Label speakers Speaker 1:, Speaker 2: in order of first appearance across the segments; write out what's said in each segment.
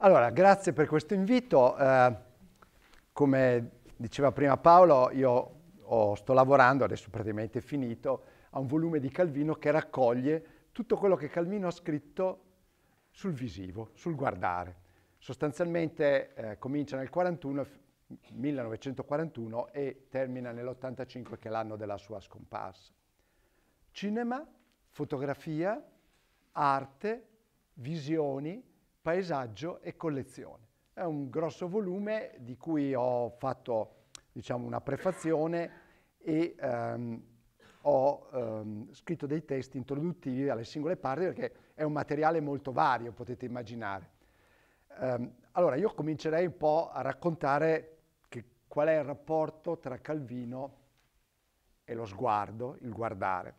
Speaker 1: Allora, grazie per questo invito. Eh, come diceva prima Paolo, io ho, sto lavorando, adesso praticamente finito, a un volume di Calvino che raccoglie tutto quello che Calvino ha scritto sul visivo, sul guardare. Sostanzialmente eh, comincia nel 41, 1941 e termina nell'85 che è l'anno della sua scomparsa. Cinema, fotografia, arte, visioni, paesaggio e collezione. È un grosso volume di cui ho fatto diciamo, una prefazione e ehm, ho ehm, scritto dei testi introduttivi alle singole parti perché è un materiale molto vario, potete immaginare. Ehm, allora, io comincerei un po' a raccontare che, qual è il rapporto tra Calvino e lo sguardo, il guardare.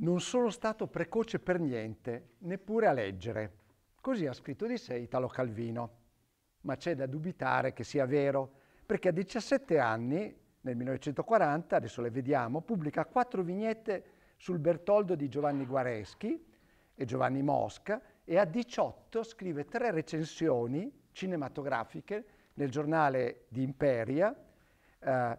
Speaker 1: Non sono stato precoce per niente, neppure a leggere. Così ha scritto di sé Italo Calvino. Ma c'è da dubitare che sia vero, perché a 17 anni, nel 1940, adesso le vediamo, pubblica quattro vignette sul Bertoldo di Giovanni Guareschi e Giovanni Mosca e a 18 scrive tre recensioni cinematografiche nel giornale di Imperia, eh,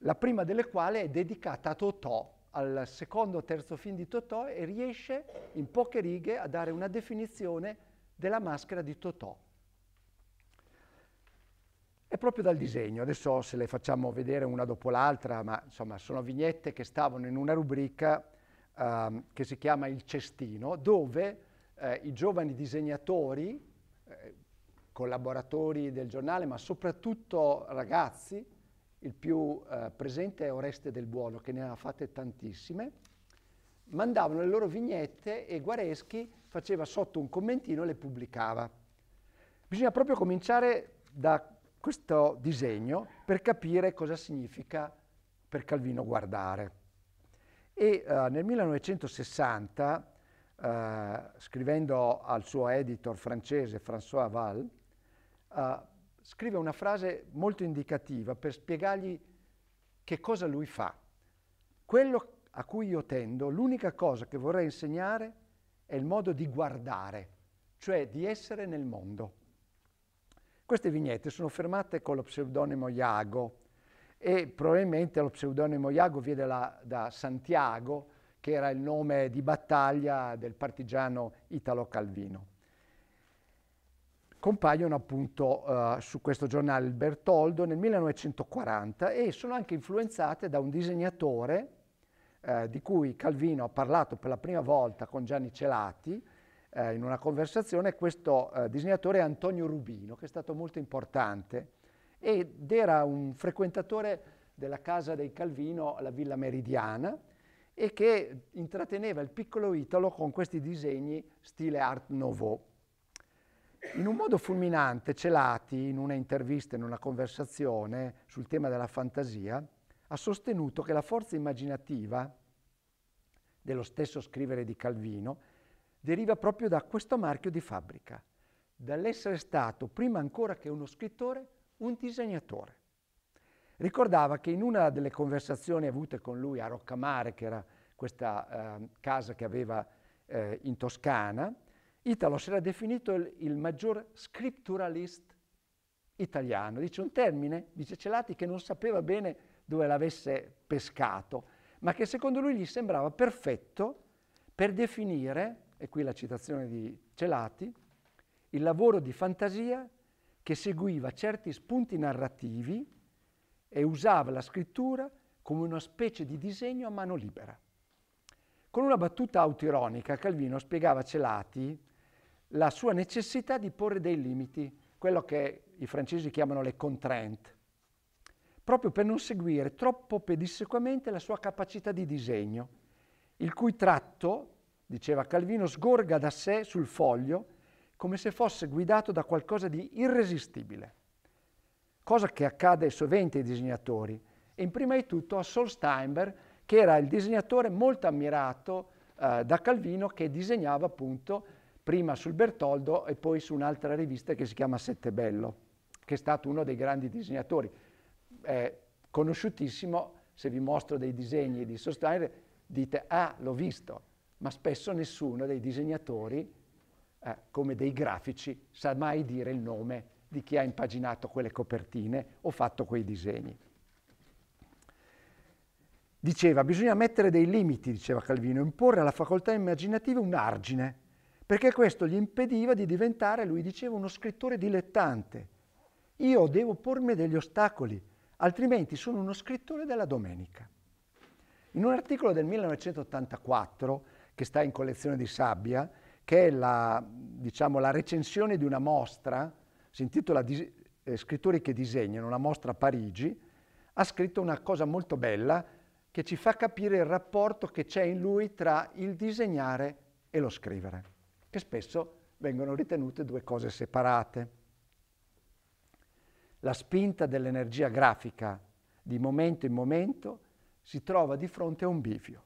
Speaker 1: la prima delle quali è dedicata a Totò, al secondo o terzo film di Totò e riesce in poche righe a dare una definizione della maschera di Totò. È proprio dal disegno, adesso se le facciamo vedere una dopo l'altra, ma insomma sono vignette che stavano in una rubrica ehm, che si chiama Il cestino, dove eh, i giovani disegnatori, eh, collaboratori del giornale, ma soprattutto ragazzi, il più eh, presente è Oreste del Buono, che ne ha fatte tantissime, mandavano le loro vignette e Guareschi faceva sotto un commentino e le pubblicava. Bisogna proprio cominciare da questo disegno per capire cosa significa per Calvino guardare. E eh, nel 1960, eh, scrivendo al suo editor francese François Val, eh, scrive una frase molto indicativa per spiegargli che cosa lui fa. Quello a cui io tendo, l'unica cosa che vorrei insegnare è il modo di guardare, cioè di essere nel mondo. Queste vignette sono fermate con lo pseudonimo Iago e probabilmente lo pseudonimo Iago viene da, da Santiago, che era il nome di battaglia del partigiano Italo Calvino compaiono appunto uh, su questo giornale il Bertoldo nel 1940 e sono anche influenzate da un disegnatore uh, di cui Calvino ha parlato per la prima volta con Gianni Celati uh, in una conversazione, questo disegnatore è Antonio Rubino, che è stato molto importante ed era un frequentatore della casa dei Calvino, alla Villa Meridiana, e che intratteneva il piccolo Italo con questi disegni stile Art Nouveau in un modo fulminante Celati, in una intervista, in una conversazione sul tema della fantasia, ha sostenuto che la forza immaginativa dello stesso scrivere di Calvino deriva proprio da questo marchio di fabbrica, dall'essere stato, prima ancora che uno scrittore, un disegnatore. Ricordava che in una delle conversazioni avute con lui a Roccamare, che era questa eh, casa che aveva eh, in Toscana, Italo si era definito il, il maggior scripturalist italiano. Dice un termine, dice Celati, che non sapeva bene dove l'avesse pescato, ma che secondo lui gli sembrava perfetto per definire, e qui la citazione di Celati, il lavoro di fantasia che seguiva certi spunti narrativi e usava la scrittura come una specie di disegno a mano libera. Con una battuta autironica, Calvino spiegava a Celati la sua necessità di porre dei limiti, quello che i francesi chiamano le contrainte, proprio per non seguire troppo pedissequamente la sua capacità di disegno, il cui tratto, diceva Calvino, sgorga da sé sul foglio come se fosse guidato da qualcosa di irresistibile, cosa che accade sovente ai disegnatori, e in prima di tutto a Sol Steinberg, che era il disegnatore molto ammirato eh, da Calvino, che disegnava appunto prima sul Bertoldo e poi su un'altra rivista che si chiama Settebello, che è stato uno dei grandi disegnatori, eh, conosciutissimo, se vi mostro dei disegni di Sosteiner dite ah l'ho visto, ma spesso nessuno dei disegnatori, eh, come dei grafici, sa mai dire il nome di chi ha impaginato quelle copertine o fatto quei disegni. Diceva, bisogna mettere dei limiti, diceva Calvino, imporre alla facoltà immaginativa un argine, perché questo gli impediva di diventare, lui diceva, uno scrittore dilettante. Io devo pormi degli ostacoli, altrimenti sono uno scrittore della domenica. In un articolo del 1984, che sta in collezione di Sabbia, che è la, diciamo, la recensione di una mostra, si intitola eh, Scrittori che disegnano, una mostra a Parigi, ha scritto una cosa molto bella che ci fa capire il rapporto che c'è in lui tra il disegnare e lo scrivere che spesso vengono ritenute due cose separate. La spinta dell'energia grafica di momento in momento si trova di fronte a un bivio.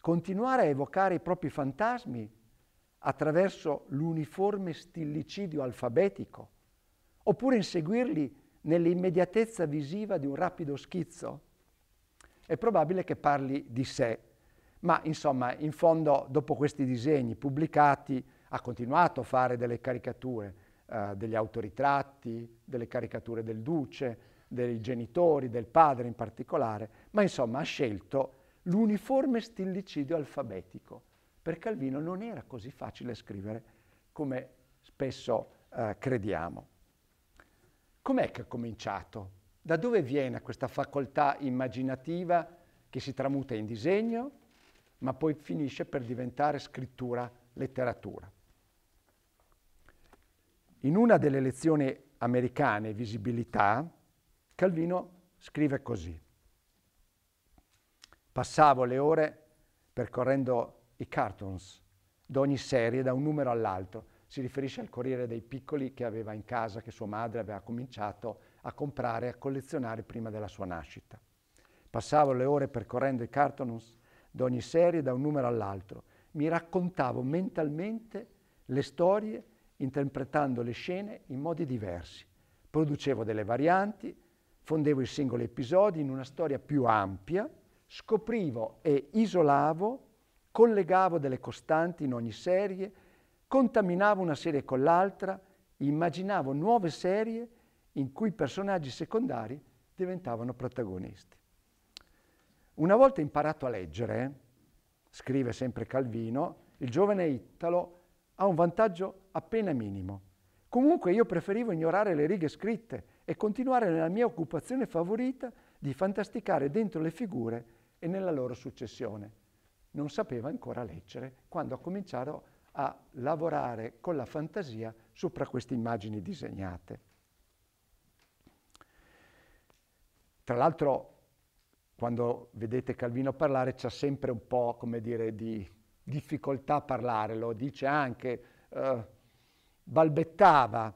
Speaker 1: Continuare a evocare i propri fantasmi attraverso l'uniforme stillicidio alfabetico, oppure inseguirli nell'immediatezza visiva di un rapido schizzo? È probabile che parli di sé ma insomma, in fondo, dopo questi disegni pubblicati, ha continuato a fare delle caricature, eh, degli autoritratti, delle caricature del duce, dei genitori, del padre in particolare, ma insomma ha scelto l'uniforme stillicidio alfabetico. Per Calvino non era così facile scrivere come spesso eh, crediamo. Com'è che è cominciato? Da dove viene questa facoltà immaginativa che si tramuta in disegno, ma poi finisce per diventare scrittura, letteratura. In una delle lezioni americane, Visibilità, Calvino scrive così. Passavo le ore percorrendo i cartons d'ogni serie da un numero all'altro. Si riferisce al Corriere dei Piccoli che aveva in casa, che sua madre aveva cominciato a comprare e a collezionare prima della sua nascita. Passavo le ore percorrendo i cartons da ogni serie, da un numero all'altro. Mi raccontavo mentalmente le storie interpretando le scene in modi diversi. Producevo delle varianti, fondevo i singoli episodi in una storia più ampia, scoprivo e isolavo, collegavo delle costanti in ogni serie, contaminavo una serie con l'altra, immaginavo nuove serie in cui i personaggi secondari diventavano protagonisti. Una volta imparato a leggere, scrive sempre Calvino, il giovane Italo ha un vantaggio appena minimo. Comunque io preferivo ignorare le righe scritte e continuare nella mia occupazione favorita di fantasticare dentro le figure e nella loro successione. Non sapeva ancora leggere quando ho cominciato a lavorare con la fantasia sopra queste immagini disegnate. Tra l'altro quando vedete Calvino parlare c'è sempre un po', come dire, di difficoltà a parlare, lo dice anche, eh, balbettava.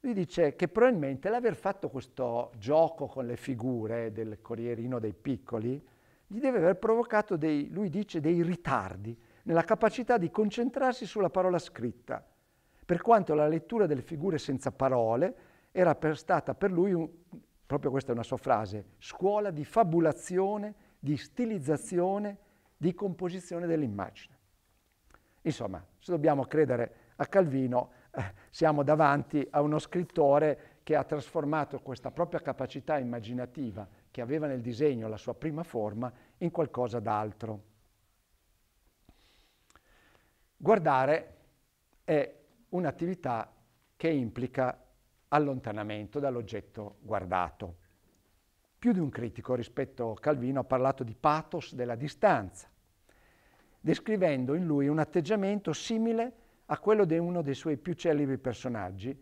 Speaker 1: Lui dice che probabilmente l'aver fatto questo gioco con le figure del Corrierino dei Piccoli gli deve aver provocato, dei, lui dice, dei ritardi nella capacità di concentrarsi sulla parola scritta, per quanto la lettura delle figure senza parole era per, stata per lui un, proprio questa è una sua frase, scuola di fabulazione, di stilizzazione, di composizione dell'immagine. Insomma, se dobbiamo credere a Calvino, eh, siamo davanti a uno scrittore che ha trasformato questa propria capacità immaginativa che aveva nel disegno la sua prima forma in qualcosa d'altro. Guardare è un'attività che implica allontanamento dall'oggetto guardato. Più di un critico rispetto a Calvino ha parlato di pathos della distanza, descrivendo in lui un atteggiamento simile a quello di uno dei suoi più celebri personaggi,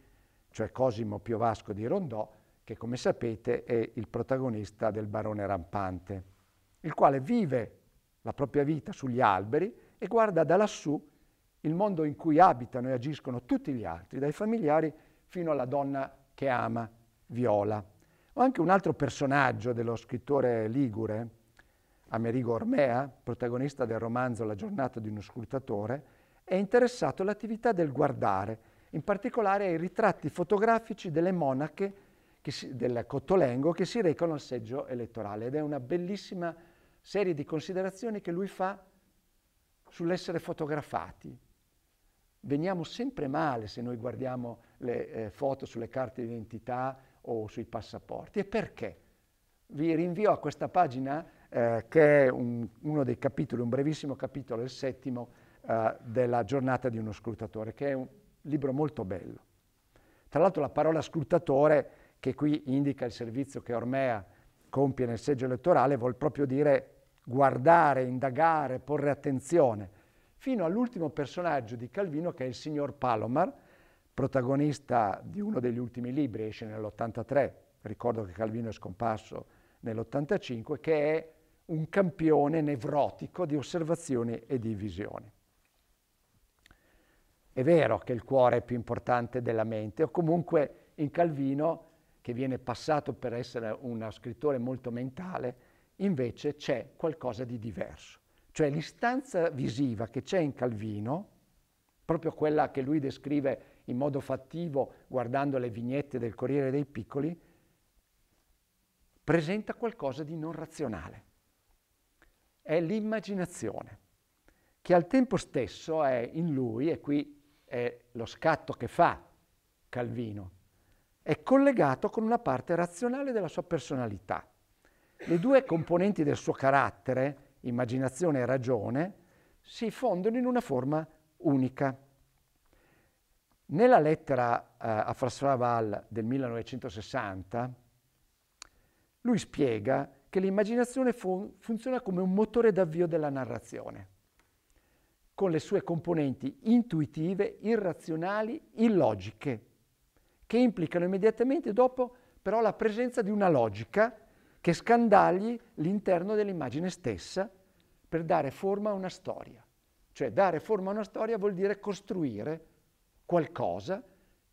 Speaker 1: cioè Cosimo Piovasco di Rondò, che come sapete è il protagonista del Barone Rampante, il quale vive la propria vita sugli alberi e guarda da lassù il mondo in cui abitano e agiscono tutti gli altri, dai familiari fino alla donna che ama, Viola. O anche un altro personaggio dello scrittore ligure, Amerigo Ormea, protagonista del romanzo La giornata di uno scrutatore, è interessato all'attività del guardare, in particolare ai ritratti fotografici delle monache si, del Cottolengo che si recano al seggio elettorale ed è una bellissima serie di considerazioni che lui fa sull'essere fotografati, veniamo sempre male se noi guardiamo le eh, foto sulle carte d'identità o sui passaporti. E perché? Vi rinvio a questa pagina eh, che è un, uno dei capitoli, un brevissimo capitolo, il settimo, eh, della giornata di uno scrutatore, che è un libro molto bello. Tra l'altro la parola scrutatore, che qui indica il servizio che Ormea compie nel seggio elettorale, vuol proprio dire guardare, indagare, porre attenzione fino all'ultimo personaggio di Calvino che è il signor Palomar, protagonista di uno degli ultimi libri, esce nell'83, ricordo che Calvino è scomparso nell'85, che è un campione nevrotico di osservazioni e di visioni. È vero che il cuore è più importante della mente, o comunque in Calvino, che viene passato per essere uno scrittore molto mentale, invece c'è qualcosa di diverso. Cioè l'istanza visiva che c'è in Calvino, proprio quella che lui descrive in modo fattivo guardando le vignette del Corriere dei Piccoli, presenta qualcosa di non razionale. È l'immaginazione, che al tempo stesso è in lui, e qui è lo scatto che fa Calvino, è collegato con una parte razionale della sua personalità. Le due componenti del suo carattere, immaginazione e ragione si fondono in una forma unica. Nella lettera eh, a François Laval del 1960, lui spiega che l'immaginazione fun- funziona come un motore d'avvio della narrazione, con le sue componenti intuitive, irrazionali, illogiche, che implicano immediatamente dopo però la presenza di una logica che scandagli l'interno dell'immagine stessa per dare forma a una storia. Cioè dare forma a una storia vuol dire costruire qualcosa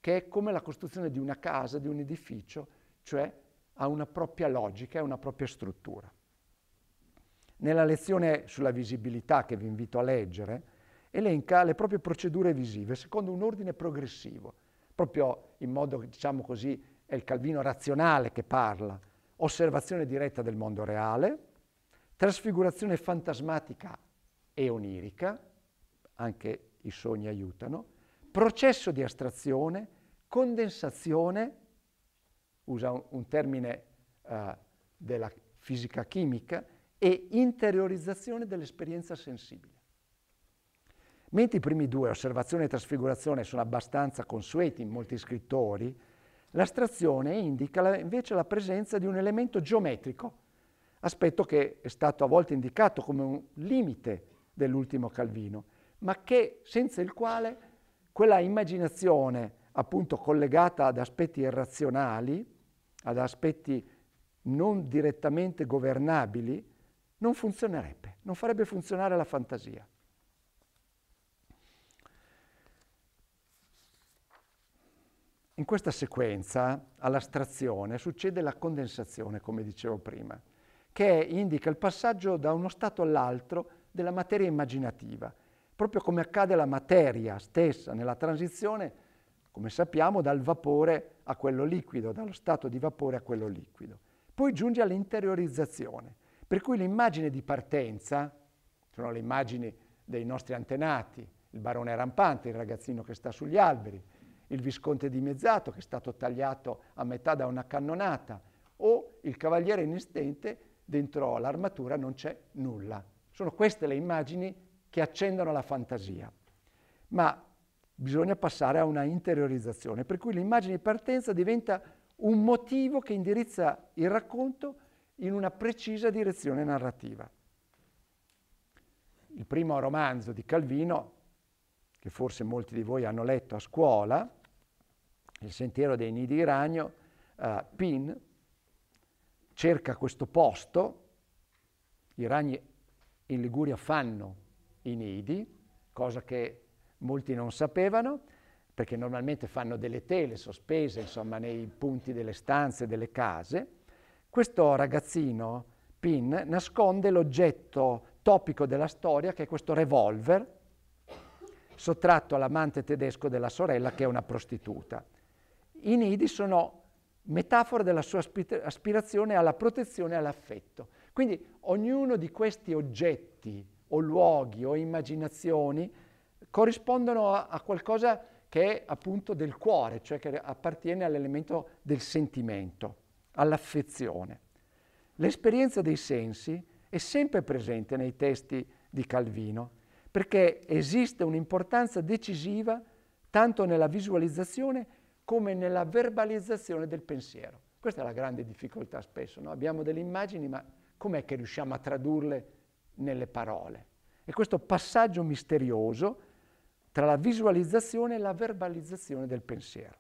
Speaker 1: che è come la costruzione di una casa, di un edificio, cioè ha una propria logica, ha una propria struttura. Nella lezione sulla visibilità che vi invito a leggere, elenca le proprie procedure visive secondo un ordine progressivo, proprio in modo, diciamo così, è il Calvino razionale che parla, osservazione diretta del mondo reale, trasfigurazione fantasmatica e onirica, anche i sogni aiutano, processo di astrazione, condensazione, usa un, un termine uh, della fisica chimica, e interiorizzazione dell'esperienza sensibile. Mentre i primi due, osservazione e trasfigurazione, sono abbastanza consueti in molti scrittori, L'astrazione indica invece la presenza di un elemento geometrico, aspetto che è stato a volte indicato come un limite dell'ultimo Calvino, ma che, senza il quale quella immaginazione appunto collegata ad aspetti irrazionali, ad aspetti non direttamente governabili, non funzionerebbe, non farebbe funzionare la fantasia. In questa sequenza, all'astrazione, succede la condensazione, come dicevo prima, che indica il passaggio da uno stato all'altro della materia immaginativa, proprio come accade la materia stessa nella transizione, come sappiamo, dal vapore a quello liquido, dallo stato di vapore a quello liquido. Poi giunge all'interiorizzazione, per cui l'immagine di partenza, sono le immagini dei nostri antenati, il barone rampante, il ragazzino che sta sugli alberi, il Visconte dimezzato che è stato tagliato a metà da una cannonata o il cavaliere inesistente dentro l'armatura non c'è nulla. Sono queste le immagini che accendono la fantasia. Ma bisogna passare a una interiorizzazione, per cui l'immagine di partenza diventa un motivo che indirizza il racconto in una precisa direzione narrativa. Il primo romanzo di Calvino, che forse molti di voi hanno letto a scuola, il sentiero dei nidi di ragno, eh, Pin cerca questo posto, i ragni in Liguria fanno i nidi, cosa che molti non sapevano, perché normalmente fanno delle tele sospese, insomma, nei punti delle stanze, delle case. Questo ragazzino, Pin, nasconde l'oggetto topico della storia, che è questo revolver, sottratto all'amante tedesco della sorella, che è una prostituta. I nidi sono metafora della sua aspirazione alla protezione e all'affetto. Quindi ognuno di questi oggetti o luoghi o immaginazioni corrispondono a, a qualcosa che è appunto del cuore, cioè che appartiene all'elemento del sentimento, all'affezione. L'esperienza dei sensi è sempre presente nei testi di Calvino, perché esiste un'importanza decisiva tanto nella visualizzazione come nella verbalizzazione del pensiero. Questa è la grande difficoltà spesso, no? abbiamo delle immagini ma com'è che riusciamo a tradurle nelle parole? E questo passaggio misterioso tra la visualizzazione e la verbalizzazione del pensiero,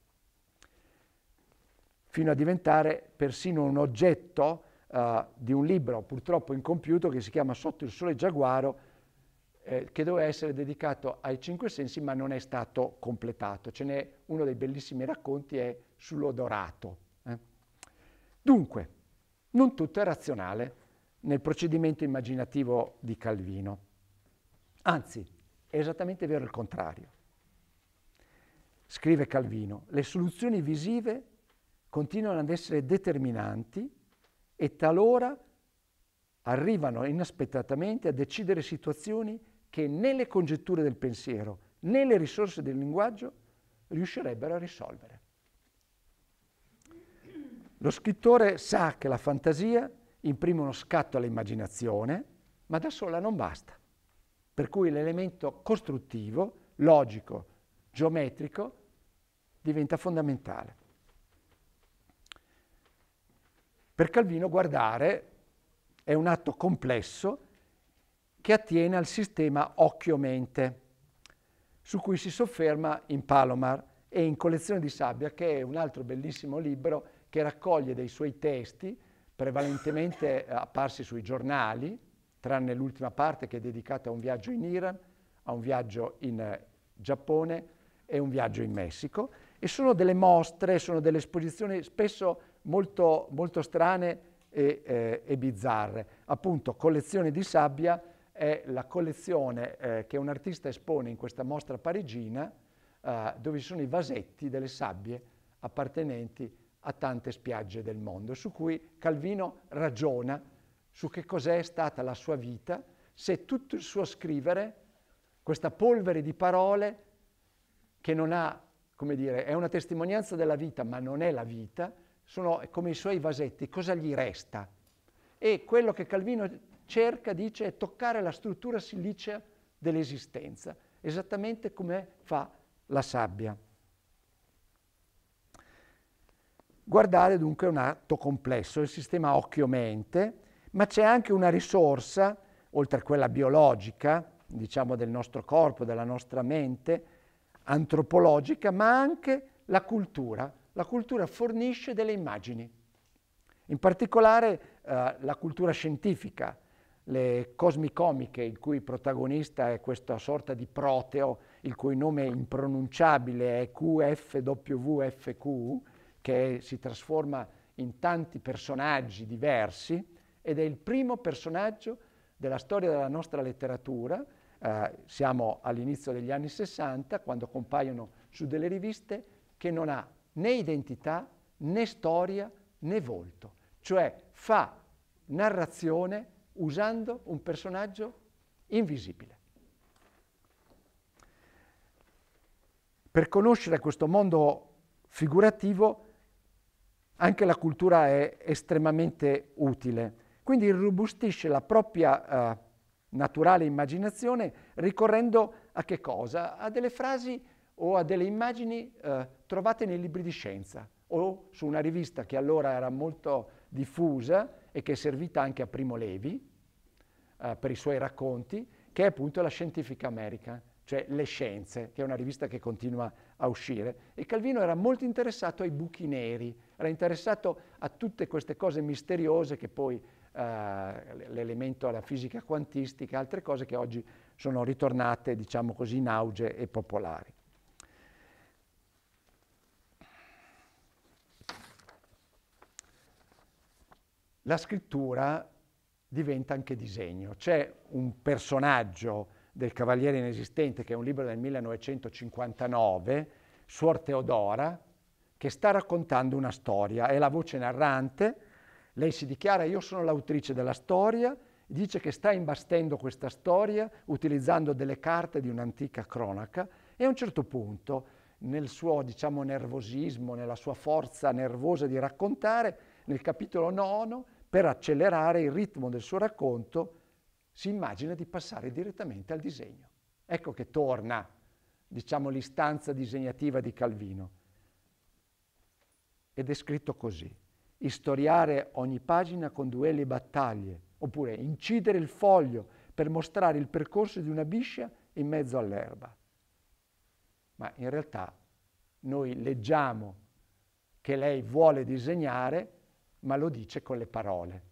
Speaker 1: fino a diventare persino un oggetto uh, di un libro purtroppo incompiuto che si chiama Sotto il sole giaguaro, eh, che doveva essere dedicato ai cinque sensi ma non è stato completato. Ce n'è uno dei bellissimi racconti è sull'odorato. Eh. Dunque, non tutto è razionale nel procedimento immaginativo di Calvino. Anzi, è esattamente vero il contrario. Scrive Calvino, le soluzioni visive continuano ad essere determinanti e talora arrivano inaspettatamente a decidere situazioni che né le congetture del pensiero né le risorse del linguaggio riuscirebbero a risolvere. Lo scrittore sa che la fantasia imprime uno scatto all'immaginazione, ma da sola non basta. Per cui l'elemento costruttivo, logico, geometrico diventa fondamentale. Per Calvino guardare è un atto complesso che attiene al sistema occhio-mente, su cui si sofferma in Palomar e in Collezione di Sabbia, che è un altro bellissimo libro che raccoglie dei suoi testi, prevalentemente eh, apparsi sui giornali, tranne l'ultima parte che è dedicata a un viaggio in Iran, a un viaggio in eh, Giappone e un viaggio in Messico. E sono delle mostre, sono delle esposizioni spesso molto, molto strane e, eh, e bizzarre. Appunto, Collezione di Sabbia è la collezione eh, che un artista espone in questa mostra parigina eh, dove ci sono i vasetti delle sabbie appartenenti a tante spiagge del mondo, su cui Calvino ragiona su che cos'è stata la sua vita, se tutto il suo scrivere, questa polvere di parole che non ha, come dire, è una testimonianza della vita, ma non è la vita, sono come i suoi vasetti, cosa gli resta? E quello che Calvino cerca, dice, è cioè, toccare la struttura silicea dell'esistenza, esattamente come fa la sabbia. Guardare dunque è un atto complesso, il sistema occhio-mente, ma c'è anche una risorsa, oltre a quella biologica, diciamo del nostro corpo, della nostra mente, antropologica, ma anche la cultura. La cultura fornisce delle immagini, in particolare eh, la cultura scientifica, le cosmicomiche il cui protagonista è questa sorta di proteo, il cui nome impronunciabile è QFWFQ, che si trasforma in tanti personaggi diversi ed è il primo personaggio della storia della nostra letteratura. Eh, siamo all'inizio degli anni 60, quando compaiono su delle riviste, che non ha né identità, né storia, né volto, cioè fa narrazione usando un personaggio invisibile. Per conoscere questo mondo figurativo anche la cultura è estremamente utile, quindi irrobustisce la propria eh, naturale immaginazione ricorrendo a che cosa? A delle frasi o a delle immagini eh, trovate nei libri di scienza o su una rivista che allora era molto diffusa e che è servita anche a Primo Levi, eh, per i suoi racconti, che è appunto la Scientific American, cioè Le Scienze, che è una rivista che continua a uscire. E Calvino era molto interessato ai buchi neri, era interessato a tutte queste cose misteriose che poi Uh, l'elemento alla fisica quantistica, altre cose che oggi sono ritornate, diciamo così, in auge e popolari. La scrittura diventa anche disegno. C'è un personaggio del Cavaliere Inesistente, che è un libro del 1959, Suor Teodora, che sta raccontando una storia, è la voce narrante, lei si dichiara io sono l'autrice della storia, dice che sta imbastendo questa storia utilizzando delle carte di un'antica cronaca e a un certo punto nel suo diciamo, nervosismo, nella sua forza nervosa di raccontare, nel capitolo 9 per accelerare il ritmo del suo racconto, si immagina di passare direttamente al disegno. Ecco che torna, diciamo, l'istanza disegnativa di Calvino. Ed è scritto così. Istoriare ogni pagina con duelli e battaglie, oppure incidere il foglio per mostrare il percorso di una biscia in mezzo all'erba. Ma in realtà noi leggiamo che lei vuole disegnare ma lo dice con le parole.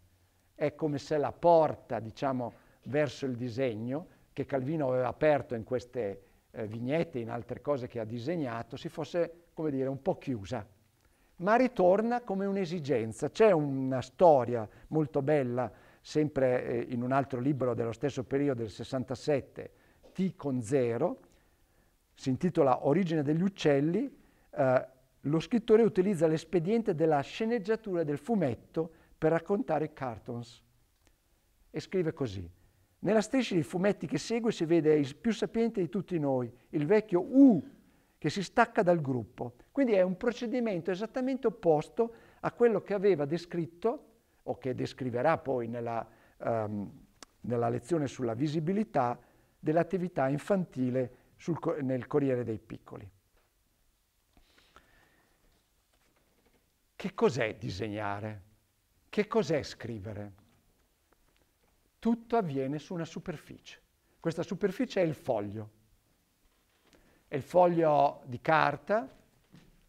Speaker 1: È come se la porta, diciamo, verso il disegno che Calvino aveva aperto in queste eh, vignette, in altre cose che ha disegnato, si fosse, come dire, un po' chiusa. Ma ritorna come un'esigenza. C'è una storia molto bella, sempre eh, in un altro libro dello stesso periodo, del 67, T con zero, si intitola Origine degli uccelli, eh, lo scrittore utilizza l'espediente della sceneggiatura del fumetto per raccontare i cartons. E scrive così. Nella striscia di fumetti che segue si vede il più sapiente di tutti noi, il vecchio U, che si stacca dal gruppo. Quindi è un procedimento esattamente opposto a quello che aveva descritto, o che descriverà poi nella, um, nella lezione sulla visibilità, dell'attività infantile sul, nel Corriere dei Piccoli. Che cos'è disegnare? Che cos'è scrivere? Tutto avviene su una superficie. Questa superficie è il foglio. È il foglio di carta,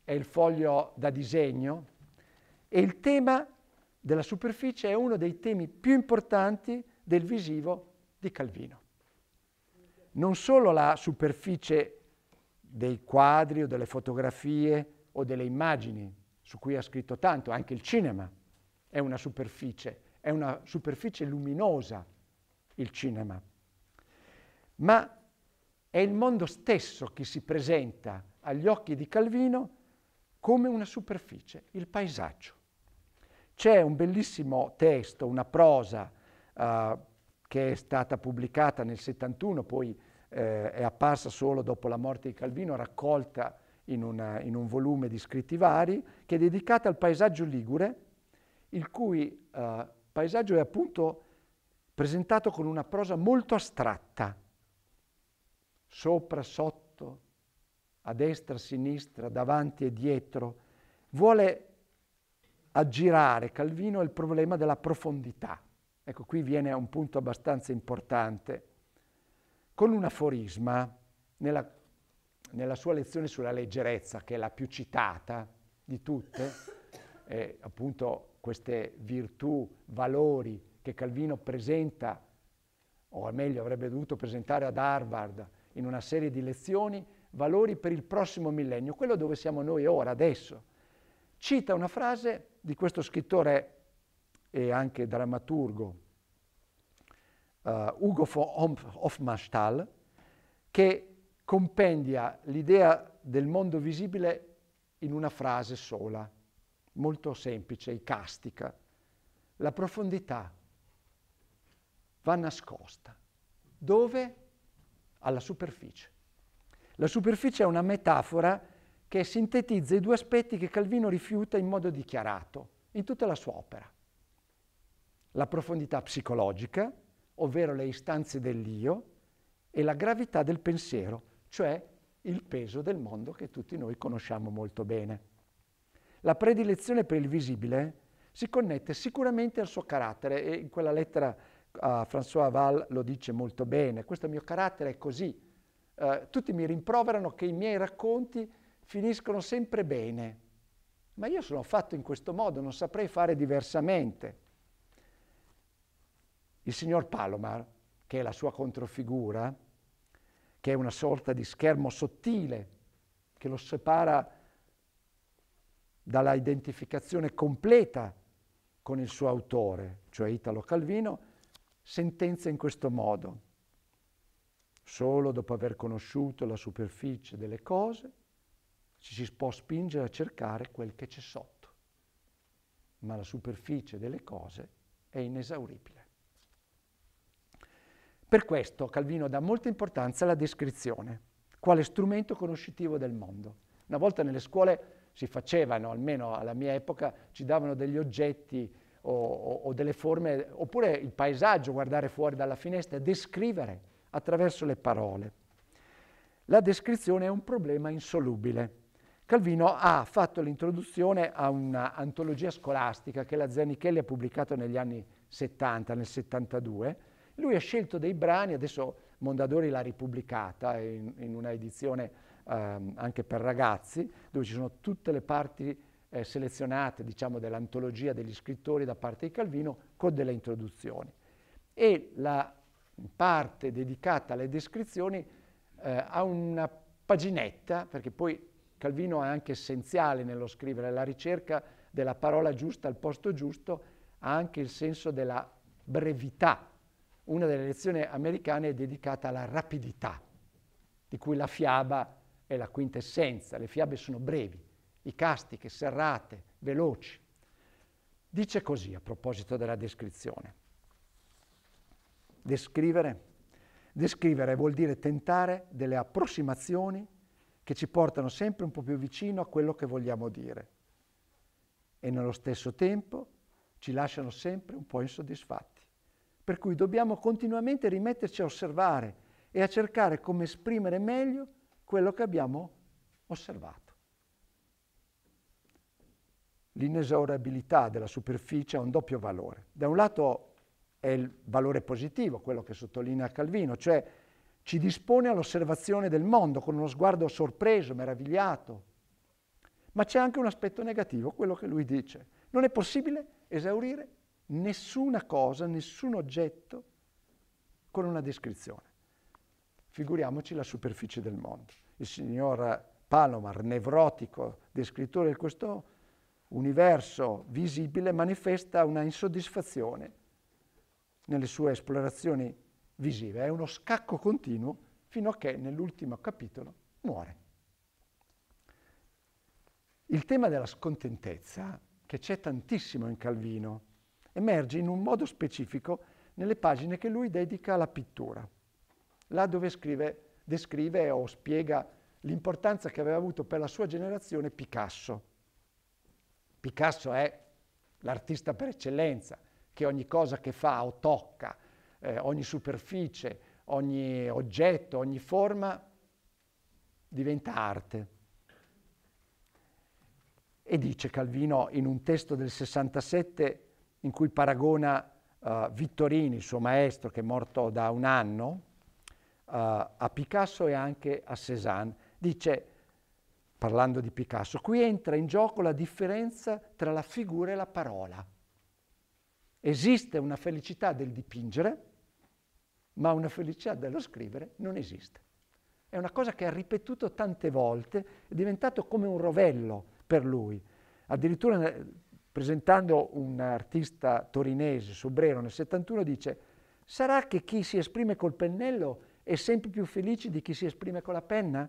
Speaker 1: è il foglio da disegno e il tema della superficie è uno dei temi più importanti del visivo di Calvino. Non solo la superficie dei quadri o delle fotografie o delle immagini, su cui ha scritto tanto, anche il cinema è una superficie, è una superficie luminosa il cinema, ma è il mondo stesso che si presenta agli occhi di Calvino come una superficie, il paesaggio. C'è un bellissimo testo, una prosa eh, che è stata pubblicata nel 71, poi eh, è apparsa solo dopo la morte di Calvino, raccolta in, una, in un volume di scritti vari, che è dedicata al paesaggio ligure, il cui eh, paesaggio è appunto presentato con una prosa molto astratta, sopra, sotto, a destra, a sinistra, davanti e dietro. Vuole aggirare Calvino il problema della profondità. Ecco, qui viene a un punto abbastanza importante, con un aforisma nella nella sua lezione sulla leggerezza, che è la più citata di tutte, eh, appunto queste virtù, valori che Calvino presenta, o al meglio avrebbe dovuto presentare ad Harvard in una serie di lezioni, valori per il prossimo millennio, quello dove siamo noi ora, adesso. Cita una frase di questo scrittore e anche drammaturgo uh, eh, Ugo von Hoffmannsthal, che compendia l'idea del mondo visibile in una frase sola, molto semplice, icastica. La profondità va nascosta. Dove? Alla superficie. La superficie è una metafora che sintetizza i due aspetti che Calvino rifiuta in modo dichiarato in tutta la sua opera. La profondità psicologica, ovvero le istanze dell'io, e la gravità del pensiero, cioè il peso del mondo che tutti noi conosciamo molto bene. La predilezione per il visibile si connette sicuramente al suo carattere e in quella lettera a eh, François Aval lo dice molto bene, questo mio carattere è così, eh, tutti mi rimproverano che i miei racconti finiscono sempre bene, ma io sono fatto in questo modo, non saprei fare diversamente. Il signor Palomar, che è la sua controfigura, che è una sorta di schermo sottile che lo separa dalla identificazione completa con il suo autore, cioè Italo Calvino, sentenza in questo modo. Solo dopo aver conosciuto la superficie delle cose ci si può spingere a cercare quel che c'è sotto, ma la superficie delle cose è inesauribile. Per questo Calvino dà molta importanza alla descrizione, quale strumento conoscitivo del mondo. Una volta nelle scuole si facevano, almeno alla mia epoca, ci davano degli oggetti o, o, o delle forme, oppure il paesaggio, guardare fuori dalla finestra, descrivere attraverso le parole. La descrizione è un problema insolubile. Calvino ha fatto l'introduzione a un'antologia scolastica che la Zanichelli ha pubblicato negli anni 70, nel 72, lui ha scelto dei brani, adesso Mondadori l'ha ripubblicata in, in una edizione ehm, anche per ragazzi, dove ci sono tutte le parti eh, selezionate, diciamo, dell'antologia degli scrittori da parte di Calvino con delle introduzioni. E la parte dedicata alle descrizioni eh, ha una paginetta, perché poi Calvino è anche essenziale nello scrivere, la ricerca della parola giusta al posto giusto ha anche il senso della brevità una delle lezioni americane è dedicata alla rapidità, di cui la fiaba è la quintessenza. Le fiabe sono brevi, icastiche, serrate, veloci. Dice così a proposito della descrizione. Descrivere. Descrivere vuol dire tentare delle approssimazioni che ci portano sempre un po' più vicino a quello che vogliamo dire e nello stesso tempo ci lasciano sempre un po' insoddisfatti. Per cui dobbiamo continuamente rimetterci a osservare e a cercare come esprimere meglio quello che abbiamo osservato. L'inesaurabilità della superficie ha un doppio valore. Da un lato è il valore positivo, quello che sottolinea Calvino, cioè ci dispone all'osservazione del mondo con uno sguardo sorpreso, meravigliato. Ma c'è anche un aspetto negativo, quello che lui dice. Non è possibile esaurire nessuna cosa, nessun oggetto con una descrizione. Figuriamoci la superficie del mondo. Il signor Palomar, nevrotico descrittore di questo universo visibile, manifesta una insoddisfazione nelle sue esplorazioni visive. È uno scacco continuo fino a che nell'ultimo capitolo muore. Il tema della scontentezza, che c'è tantissimo in Calvino, emerge in un modo specifico nelle pagine che lui dedica alla pittura, là dove scrive, descrive o spiega l'importanza che aveva avuto per la sua generazione Picasso. Picasso è l'artista per eccellenza, che ogni cosa che fa o tocca, eh, ogni superficie, ogni oggetto, ogni forma diventa arte. E dice Calvino in un testo del 67 in cui paragona uh, Vittorini, il suo maestro che è morto da un anno, uh, a Picasso e anche a Cézanne. Dice, parlando di Picasso, qui entra in gioco la differenza tra la figura e la parola. Esiste una felicità del dipingere, ma una felicità dello scrivere non esiste. È una cosa che ha ripetuto tante volte, è diventato come un rovello per lui. Addirittura presentando un artista torinese, Sobrero, nel 71, dice «Sarà che chi si esprime col pennello è sempre più felice di chi si esprime con la penna?»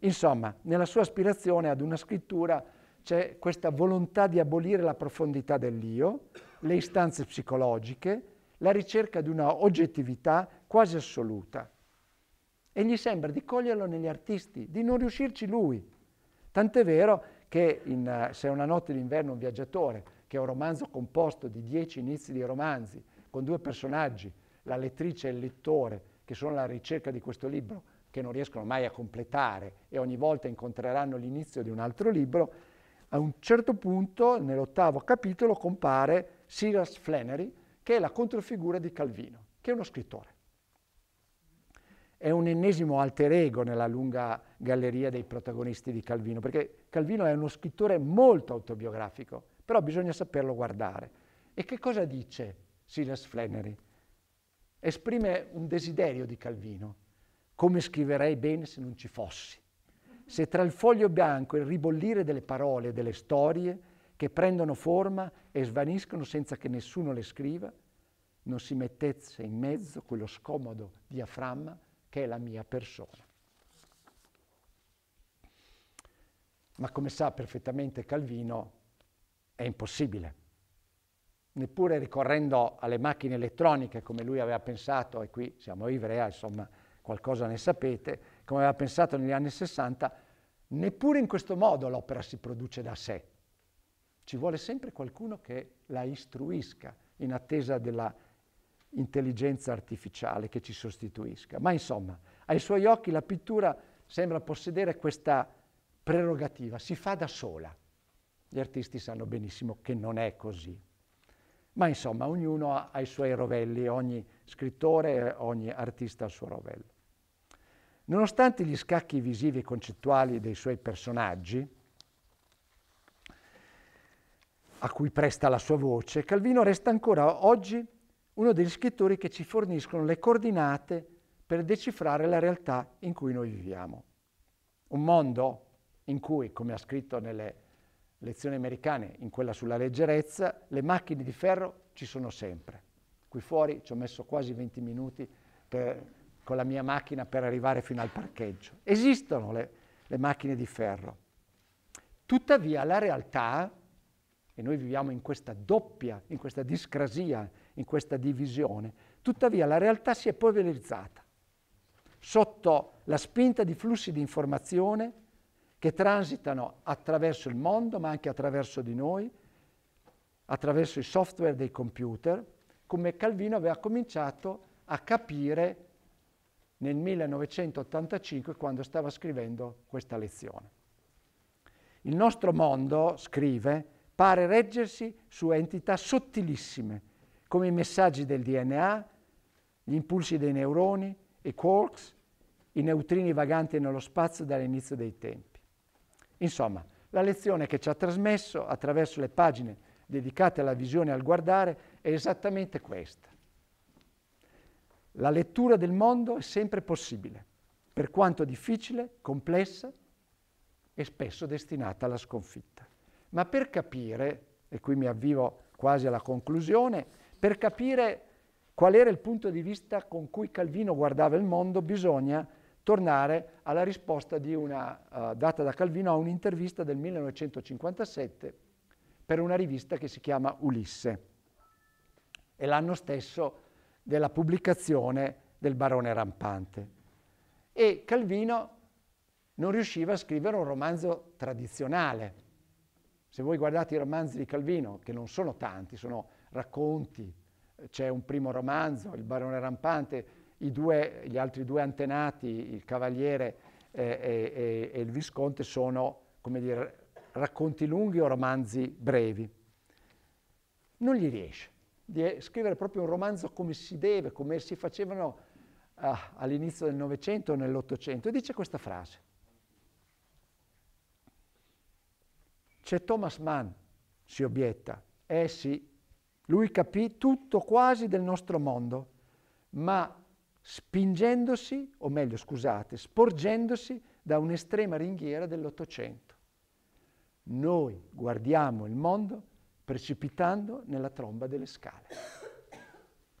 Speaker 1: Insomma, nella sua aspirazione ad una scrittura c'è questa volontà di abolire la profondità dell'io, le istanze psicologiche, la ricerca di una oggettività quasi assoluta. E gli sembra di coglierlo negli artisti, di non riuscirci lui. Tant'è vero che in, eh, se una notte d'inverno un viaggiatore, che è un romanzo composto di dieci inizi di romanzi, con due personaggi, la lettrice e il lettore, che sono alla ricerca di questo libro, che non riescono mai a completare e ogni volta incontreranno l'inizio di un altro libro, a un certo punto, nell'ottavo capitolo, compare Cyrus Flannery, che è la controfigura di Calvino, che è uno scrittore è un ennesimo alter ego nella lunga galleria dei protagonisti di Calvino, perché Calvino è uno scrittore molto autobiografico, però bisogna saperlo guardare. E che cosa dice Silas Flannery? Esprime un desiderio di Calvino. Come scriverei bene se non ci fossi? Se tra il foglio bianco e il ribollire delle parole e delle storie che prendono forma e svaniscono senza che nessuno le scriva, non si mettesse in mezzo quello scomodo diaframma che è la mia persona. Ma come sa perfettamente Calvino, è impossibile. Neppure ricorrendo alle macchine elettroniche come lui aveva pensato, e qui siamo a Ivrea, insomma qualcosa ne sapete, come aveva pensato negli anni 60, neppure in questo modo l'opera si produce da sé. Ci vuole sempre qualcuno che la istruisca in attesa della intelligenza artificiale che ci sostituisca. Ma insomma, ai suoi occhi la pittura sembra possedere questa prerogativa, si fa da sola. Gli artisti sanno benissimo che non è così. Ma insomma, ognuno ha, ha i suoi rovelli, ogni scrittore, ogni artista ha il suo rovello. Nonostante gli scacchi visivi e concettuali dei suoi personaggi, a cui presta la sua voce, Calvino resta ancora oggi uno degli scrittori che ci forniscono le coordinate per decifrare la realtà in cui noi viviamo. Un mondo in cui, come ha scritto nelle lezioni americane, in quella sulla leggerezza, le macchine di ferro ci sono sempre. Qui fuori ci ho messo quasi 20 minuti per, con la mia macchina per arrivare fino al parcheggio. Esistono le, le macchine di ferro. Tuttavia la realtà, e noi viviamo in questa doppia, in questa discrasia, in questa divisione. Tuttavia la realtà si è polverizzata sotto la spinta di flussi di informazione che transitano attraverso il mondo, ma anche attraverso di noi, attraverso i software dei computer, come Calvino aveva cominciato a capire nel 1985 quando stava scrivendo questa lezione. Il nostro mondo, scrive, pare reggersi su entità sottilissime, come i messaggi del DNA, gli impulsi dei neuroni, i quarks, i neutrini vaganti nello spazio dall'inizio dei tempi. Insomma, la lezione che ci ha trasmesso attraverso le pagine dedicate alla visione e al guardare è esattamente questa. La lettura del mondo è sempre possibile, per quanto difficile, complessa e spesso destinata alla sconfitta. Ma per capire, e qui mi avvivo quasi alla conclusione, per capire qual era il punto di vista con cui Calvino guardava il mondo bisogna tornare alla risposta una, uh, data da Calvino a un'intervista del 1957 per una rivista che si chiama Ulisse. È l'anno stesso della pubblicazione del Barone Rampante. E Calvino non riusciva a scrivere un romanzo tradizionale. Se voi guardate i romanzi di Calvino, che non sono tanti, sono racconti, c'è un primo romanzo, Il barone rampante, due, gli altri due antenati, il cavaliere eh, e, e, il visconte, sono dire, racconti lunghi o romanzi brevi. Non gli riesce di eh, scrivere proprio un romanzo come si deve, come si facevano ah, all'inizio del Novecento o nell'Ottocento, e dice questa frase. C'è Thomas Mann, si obietta, eh sì, lui capì tutto quasi del nostro mondo, ma spingendosi, o meglio scusate, sporgendosi da un'estrema ringhiera dell'Ottocento. Noi guardiamo il mondo precipitando nella tromba delle scale.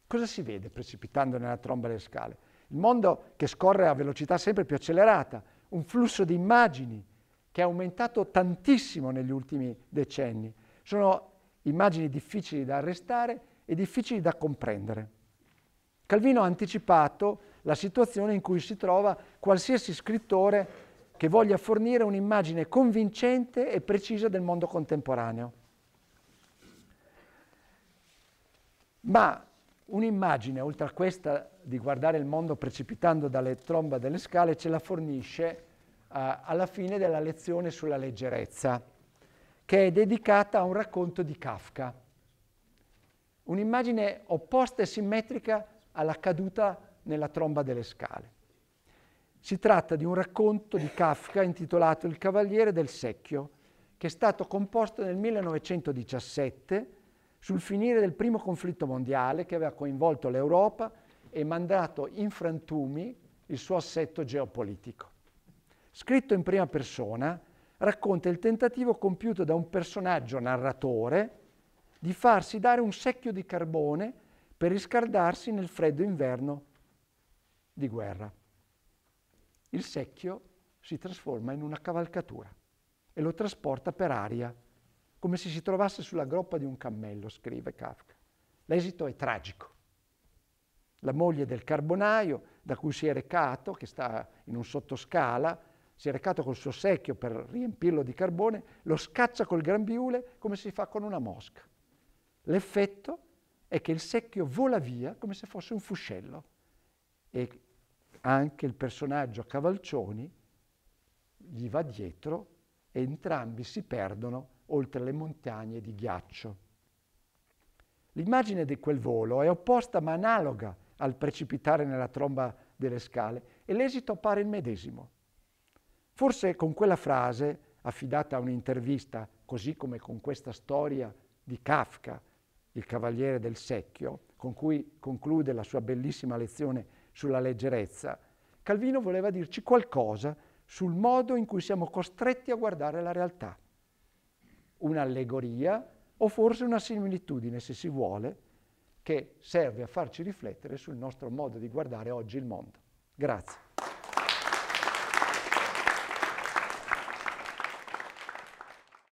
Speaker 1: Cosa si vede precipitando nella tromba delle scale? Il mondo che scorre a velocità sempre più accelerata, un flusso di immagini che è aumentato tantissimo negli ultimi decenni. Sono immagini difficili da arrestare e difficili da comprendere. Calvino ha anticipato la situazione in cui si trova qualsiasi scrittore che voglia fornire un'immagine convincente e precisa del mondo contemporaneo. Ma un'immagine, oltre a questa di guardare il mondo precipitando dalle trombe delle scale, ce la fornisce eh, alla fine della lezione sulla leggerezza che è dedicata a un racconto di Kafka. Un'immagine opposta e simmetrica alla caduta nella tromba delle scale. Si tratta di un racconto di Kafka intitolato Il Cavaliere del Secchio, che è stato composto nel 1917 sul finire del primo conflitto mondiale che aveva coinvolto l'Europa e mandato in frantumi il suo assetto geopolitico. Scritto in prima persona, racconta il tentativo compiuto da un personaggio narratore di farsi dare un secchio di carbone per riscaldarsi nel freddo inverno di guerra. Il secchio si trasforma in una cavalcatura e lo trasporta per aria, come se si trovasse sulla groppa di un cammello, scrive Kafka. L'esito è tragico. La moglie del carbonaio, da cui si è recato, che sta in un sottoscala, si è recato col suo secchio per riempirlo di carbone, lo scaccia col grembiule come si fa con una mosca. L'effetto è che il secchio vola via come se fosse un fuscello e anche il personaggio Cavalcioni gli va dietro e entrambi si perdono oltre le montagne di ghiaccio. L'immagine di quel volo è opposta ma analoga al precipitare nella tromba delle scale e l'esito appare il medesimo. Forse con quella frase, affidata a un'intervista, così come con questa storia di Kafka, il Cavaliere del Secchio, con cui conclude la sua bellissima lezione sulla leggerezza, Calvino voleva dirci qualcosa sul modo in cui siamo costretti a guardare la realtà. Un'allegoria o forse una similitudine, se si vuole, che serve a farci riflettere sul nostro modo di guardare oggi il mondo. Grazie.